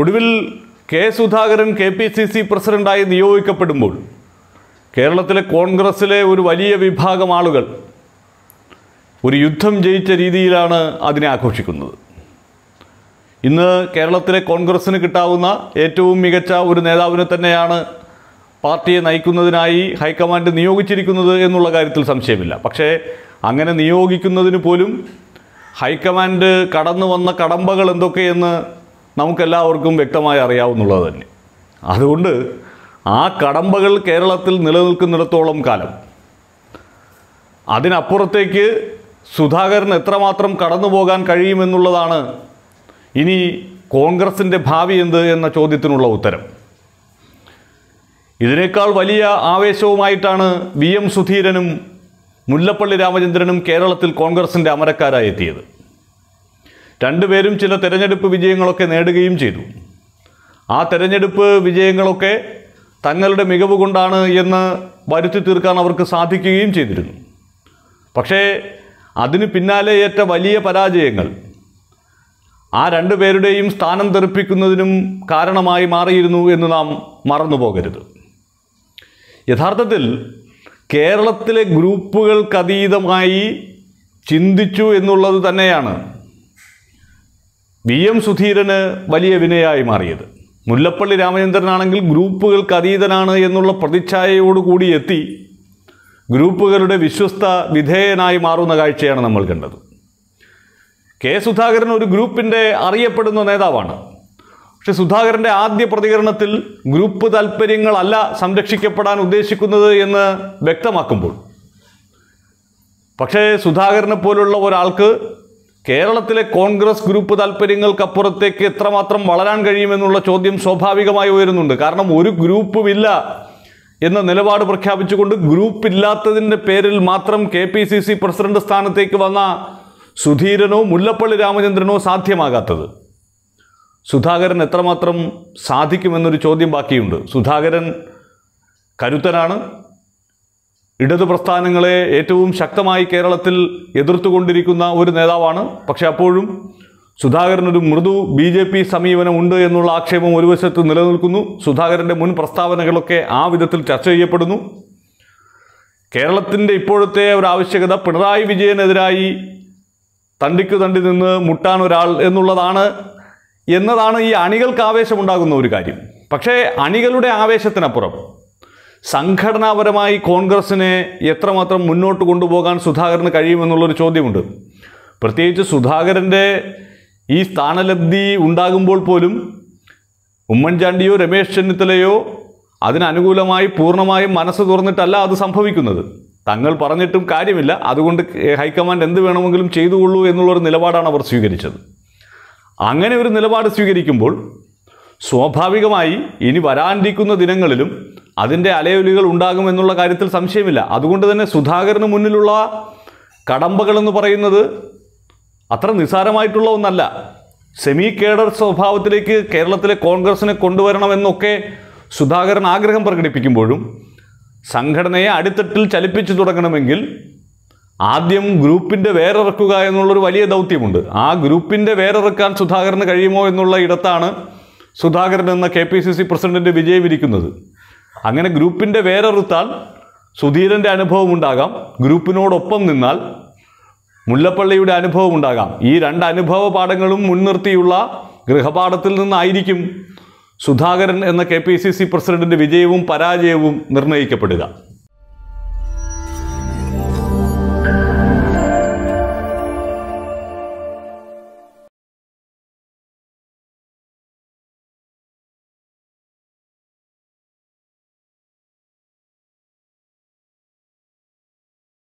ഒടുവിൽ K Sudhakaran K P C C പ്രസിഡൻ്റായി നിയോഗിക്കപ്പെടുമ്പോൾ കേരളത്തിലെ കോൺഗ്രസ്സിലെ ഒരു വലിയ വിഭാഗം ആളുകൾ ഒരു യുദ്ധം ജയിച്ച രീതിയിലാണ് അതിനെ ആഘോഷിക്കുന്നത് ഇന്ന് കേരളത്തിലെ കോൺഗ്രസ്സിന് കിട്ടാവുന്ന ഏറ്റവും മികച്ച ഒരു നേതാവിനെ തന്നെയാണ് പാർട്ടിയെ നയിക്കുന്നതിനായി ഹൈക്കമാൻഡ് നിയോഗിച്ചിരിക്കുന്നത് എന്നുള്ള കാര്യത്തിൽ സംശയമില്ല പക്ഷേ അങ്ങനെ നിയോഗിക്കുന്നതിന് പോലും ഹൈക്കമാൻഡ് കടന്നു വന്ന കടമ്പകൾ എന്തൊക്കെയെന്ന് നമുക്കെല്ലാവർക്കും വ്യക്തമായി അറിയാവുന്നുള്ളത് തന്നെ അതുകൊണ്ട് ആ കടമ്പകൾ കേരളത്തിൽ നിലനിൽക്കുന്നിടത്തോളം കാലം അതിനപ്പുറത്തേക്ക് സുധാകരൻ എത്രമാത്രം കടന്നു പോകാൻ കഴിയുമെന്നുള്ളതാണ് ഇനി കോൺഗ്രസിൻ്റെ ഭാവി എന്ത് എന്ന ചോദ്യത്തിനുള്ള ഉത്തരം ഇതിനേക്കാൾ വലിയ ആവേശവുമായിട്ടാണ് വി എം സുധീരനും മുല്ലപ്പള്ളി രാമചന്ദ്രനും കേരളത്തിൽ കോൺഗ്രസിൻ്റെ അമരക്കാരായി എത്തിയത് രണ്ടുപേരും ചില തെരഞ്ഞെടുപ്പ് വിജയങ്ങളൊക്കെ നേടുകയും ചെയ്തു ആ തെരഞ്ഞെടുപ്പ് വിജയങ്ങളൊക്കെ തങ്ങളുടെ മികവ് കൊണ്ടാണ് എന്ന് വരുത്തി തീർക്കാൻ അവർക്ക് സാധിക്കുകയും ചെയ്തിരുന്നു പക്ഷേ അതിന് പിന്നാലെ ഏറ്റ വലിയ പരാജയങ്ങൾ ആ രണ്ടു പേരുടെയും സ്ഥാനം തെറിപ്പിക്കുന്നതിനും കാരണമായി മാറിയിരുന്നു എന്ന് നാം മറന്നു പോകരുത് യഥാർത്ഥത്തിൽ കേരളത്തിലെ ഗ്രൂപ്പുകൾക്കതീതമായി ചിന്തിച്ചു എന്നുള്ളത് തന്നെയാണ് വി എം സുധീരന് വലിയ വിനയായി മാറിയത് മുല്ലപ്പള്ളി രാമചന്ദ്രനാണെങ്കിൽ ഗ്രൂപ്പുകൾക്ക് അതീതനാണ് എന്നുള്ള പ്രതിച്ഛായയോടുകൂടി എത്തി ഗ്രൂപ്പുകളുടെ വിശ്വസ്ത വിധേയനായി മാറുന്ന കാഴ്ചയാണ് നമ്മൾ കണ്ടത് കെ സുധാകരൻ ഒരു ഗ്രൂപ്പിൻ്റെ അറിയപ്പെടുന്ന നേതാവാണ് പക്ഷെ സുധാകരൻ്റെ ആദ്യ പ്രതികരണത്തിൽ ഗ്രൂപ്പ് താല്പര്യങ്ങളല്ല സംരക്ഷിക്കപ്പെടാൻ ഉദ്ദേശിക്കുന്നത് എന്ന് വ്യക്തമാക്കുമ്പോൾ പക്ഷേ സുധാകരനെ പോലുള്ള ഒരാൾക്ക് കേരളത്തിലെ കോൺഗ്രസ് ഗ്രൂപ്പ് താല്പര്യങ്ങൾക്കപ്പുറത്തേക്ക് എത്രമാത്രം വളരാൻ കഴിയുമെന്നുള്ള ചോദ്യം സ്വാഭാവികമായി ഉയരുന്നുണ്ട് കാരണം ഒരു ഗ്രൂപ്പുമില്ല എന്ന നിലപാട് പ്രഖ്യാപിച്ചുകൊണ്ട് ഗ്രൂപ്പ് ഇല്ലാത്തതിൻ്റെ പേരിൽ മാത്രം K P C C president സ്ഥാനത്തേക്ക് വന്ന സുധീരനോ മുല്ലപ്പള്ളി രാമചന്ദ്രനോ സാധ്യമാകാത്തത് സുധാകരൻ എത്രമാത്രം സാധിക്കുമെന്നൊരു ചോദ്യം ബാക്കിയുണ്ട് സുധാകരൻ കരുത്തനാണ് ഇടതു പ്രസ്ഥാനങ്ങളെ ഏറ്റവും ശക്തമായി കേരളത്തിൽ എതിർത്തുകൊണ്ടിരിക്കുന്ന ഒരു നേതാവാണ് പക്ഷെ അപ്പോഴും സുധാകരൻ ഒരു മൃദു ബി ജെ പി സമീപനമുണ്ട് എന്നുള്ള ആക്ഷേപം ഒരു വശത്ത് നിലനിൽക്കുന്നു സുധാകരൻ്റെ മുൻ പ്രസ്താവനകളൊക്കെ ആ വിധത്തിൽ ചർച്ച ചെയ്യപ്പെടുന്നു കേരളത്തിൻ്റെ ഇപ്പോഴത്തെ ഒരു ആവശ്യകത പിണറായി വിജയനെതിരായി തണ്ടിക്കു തണ്ടി നിന്ന് മുട്ടാൻ ഒരാൾ എന്നുള്ളതാണ് എന്നതാണ് ഈ അണികൾക്ക് ആവേശമുണ്ടാകുന്ന ഒരു കാര്യം പക്ഷേ അണികളുടെ ആവേശത്തിനപ്പുറം സംഘടനാപരമായി കോൺഗ്രസിനെ എത്രമാത്രം മുന്നോട്ട് കൊണ്ടുപോകാൻ സുധാകരന് കഴിയുമെന്നുള്ളൊരു ചോദ്യമുണ്ട് പ്രത്യേകിച്ച് സുധാകരൻ്റെ ഈ സ്ഥാനലബ്ധി ഉണ്ടാകുമ്പോൾ പോലും ഉമ്മൻചാണ്ടിയോ രമേശ് ചെന്നിത്തലയോ അതിനനുകൂലമായി പൂർണ്ണമായും മനസ്സ് തുറന്നിട്ടല്ല അത് സംഭവിക്കുന്നത് തങ്ങൾ പറഞ്ഞിട്ടും കാര്യമില്ല അതുകൊണ്ട് ഹൈക്കമാൻഡ് എന്ത് വേണമെങ്കിലും ചെയ്തുകൊള്ളൂ എന്നുള്ളൊരു നിലപാടാണ് അവർ സ്വീകരിച്ചത് അങ്ങനെ ഒരു നിലപാട് സ്വീകരിക്കുമ്പോൾ സ്വാഭാവികമായി ഇനി വരാനിരിക്കുന്ന ദിനങ്ങളിലും അതിൻ്റെ അലയൊലികൾ ഉണ്ടാകും എന്നുള്ള കാര്യത്തിൽ സംശയമില്ല അതുകൊണ്ട് തന്നെ സുധാകരന് മുന്നിലുള്ള കടമ്പകളെന്ന് പറയുന്നത് അത്ര നിസ്സാരമായിട്ടുള്ള ഒന്നല്ല സെമി കേഡർ സ്വഭാവത്തിലേക്ക് കേരളത്തിലെ കോൺഗ്രസിനെ കൊണ്ടുവരണമെന്നൊക്കെ സുധാകരൻ ആഗ്രഹം പ്രകടിപ്പിക്കുമ്പോഴും സംഘടനയെ അടിത്തട്ടിൽ ചലിപ്പിച്ചു തുടങ്ങണമെങ്കിൽ ആദ്യം ഗ്രൂപ്പിൻ്റെ വേറിറക്കുക എന്നുള്ളൊരു വലിയ ദൗത്യമുണ്ട് ആ ഗ്രൂപ്പിൻ്റെ വേറിറക്കാൻ സുധാകരന് കഴിയുമോ എന്നുള്ള ഇടത്താണ് സുധാകരൻ എന്ന K P C C president ഇരിക്കുന്നത് അങ്ങനെ ഗ്രൂപ്പിൻ്റെ വേറൊരുത്താൻ സുധീരൻ്റെ അനുഭവം ഉണ്ടാകാം ഗ്രൂപ്പിനോടൊപ്പം നിന്നാൽ മുല്ലപ്പള്ളിയുടെ അനുഭവം ഉണ്ടാകാം ഈ രണ്ട് അനുഭവ പാഠങ്ങളും മുൻനിർത്തിയുള്ള ഗൃഹപാഠത്തിൽ നിന്നായിരിക്കും സുധാകരൻ എന്ന കെ പി സി സി പ്രസിഡന്റിൻ്റെ വിജയവും പരാജയവും നിർണ്ണയിക്കപ്പെടുക